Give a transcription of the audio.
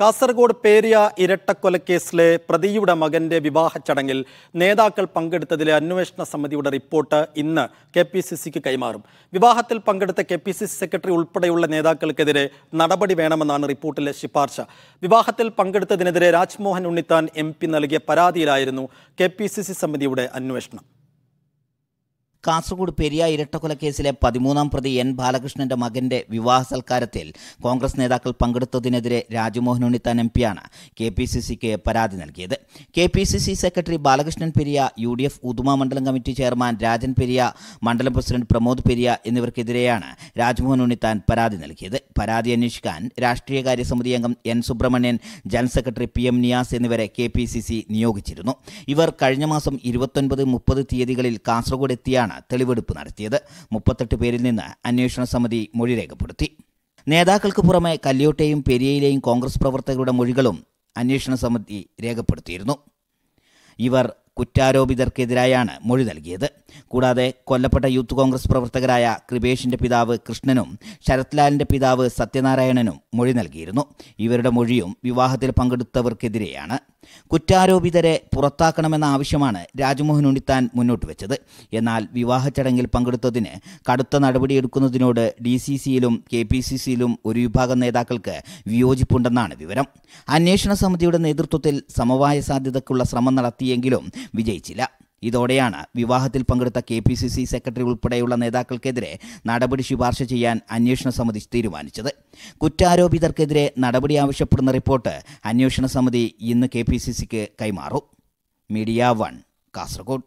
കാസർഗോഡ് പേരിയ ഇരട്ടക്കൊലക്കേസിലെ പ്രതിയുടെ മകന്റെ വിവാഹ ചടങ്ങിൽ നേതാക്കൾ പങ്കെടുത്തതിലെ അന്വേഷണ സമിതിയുടെ റിപ്പോർട്ട് ഇന്ന് കെ പി സി സിക്ക് കൈമാറും വിവാഹത്തിൽ പങ്കെടുത്ത K P C C secretary ഉൾപ്പെടെയുള്ള നേതാക്കൾക്കെതിരെ നടപടി വേണമെന്നാണ് റിപ്പോർട്ടിലെ ശുപാർശ വിവാഹത്തിൽ പങ്കെടുത്തതിനെതിരെ രാജ്മോഹൻ ഉണ്ണിത്താൻ എം പി നൽകിയ പരാതിയിലായിരുന്നു കെ പി സി സി സമിതിയുടെ അന്വേഷണം കാസർഗോഡ് പെരിയ ഇരട്ടക്കൊലക്കേസിലെ പതിമൂന്നാം പ്രതി എൻ ബാലകൃഷ്ണന്റെ മകന്റെ വിവാഹ സൽക്കാരത്തിൽ കോൺഗ്രസ് നേതാക്കൾ പങ്കെടുത്തതിനെതിരെ രാജ്മോഹൻ ഉണ്ണിത്താൻ എം പിയാണ് കെ പി സി സിക്ക് പരാതി നൽകിയത് K P C C secretary Balakrishnan Periya U D F Uduma മണ്ഡലം കമ്മിറ്റി ചെയർമാൻ രാജൻ പെരിയ മണ്ഡലം പ്രസിഡന്റ് പ്രമോദ് പെരിയ എന്നിവർക്കെതിരെയാണ് രാജ്മോഹൻ ഉണ്ണിത്താൻ പരാതി നൽകിയത് പരാതി അന്വേഷിക്കാൻ രാഷ്ട്രീയകാര്യ സമിതി അംഗം N Subrahmanyan general secretary P M Niyas എന്നിവരെ കെ പി സി സി നിയോഗിച്ചിരുന്നു ഇവർ കഴിഞ്ഞ മാസം ഇരുപത്തൊൻപത് മുപ്പത് തീയതികളിൽ കാസർഗോഡ് എത്തിയാണ് തെളിവെടുപ്പ് നടത്തിയത് മുപ്പത്തെട്ട് പേരിൽ നിന്ന് അന്വേഷണ സമിതി മൊഴി രേഖപ്പെടുത്തി നേതാക്കൾക്ക് പുറമെ കല്യോട്ടെയും പെരിയയിലെയും കോൺഗ്രസ് പ്രവർത്തകരുടെ മൊഴികളും അന്വേഷണ സമിതി രേഖപ്പെടുത്തിയിരുന്നു ഇവർ കുറ്റാരോപിതർക്കെതിരായാണ് മൊഴി നൽകിയത് കൂടാതെ കൊല്ലപ്പെട്ട യൂത്ത് കോൺഗ്രസ് പ്രവർത്തകരായ കൃപേഷിന്റെ പിതാവ് കൃഷ്ണനും ശരത്ലാലിന്റെ പിതാവ് സത്യനാരായണനും മൊഴി നൽകിയിരുന്നു ഇവരുടെ മൊഴിയും വിവാഹത്തിൽ പങ്കെടുത്തവർക്കെതിരെയാണ് കുറ്റാരോപിതരെ പുറത്താക്കണമെന്ന ആവശ്യമാണ് രാജ്മോഹൻ ഉണ്ണിത്താൻ മുന്നോട്ട് വെച്ചത് എന്നാൽ വിവാഹ ചടങ്ങിൽ പങ്കെടുത്തതിന് കടുത്ത നടപടിയെടുക്കുന്നതിനോട് ഡി സി സിയിലും കെ പി സി സിയിലും ഒരു വിഭാഗം നേതാക്കൾക്ക് വിയോജിപ്പുണ്ടെന്നാണ് വിവരം അന്വേഷണ സമിതിയുടെ നേതൃത്വത്തിൽ സമവായ സാധ്യതയ്ക്കുള്ള ശ്രമം നടത്തിയെങ്കിലും വിജയിച്ചില്ല ഇതോടെയാണ് വിവാഹത്തിൽ പങ്കെടുത്ത K P C C secretary ഉൾപ്പെടെയുള്ള നേതാക്കൾക്കെതിരെ നടപടി ശുപാർശ ചെയ്യാൻ അന്വേഷണ സമിതി തീരുമാനിച്ചത് കുറ്റാരോപിതർക്കെതിരെ നടപടി ആവശ്യപ്പെടുന്ന റിപ്പോർട്ട് അന്വേഷണ സമിതി ഇന്ന് കെ പി സി സിക്ക് കൈമാറും മീഡിയ വൺ കാസർഗോഡ്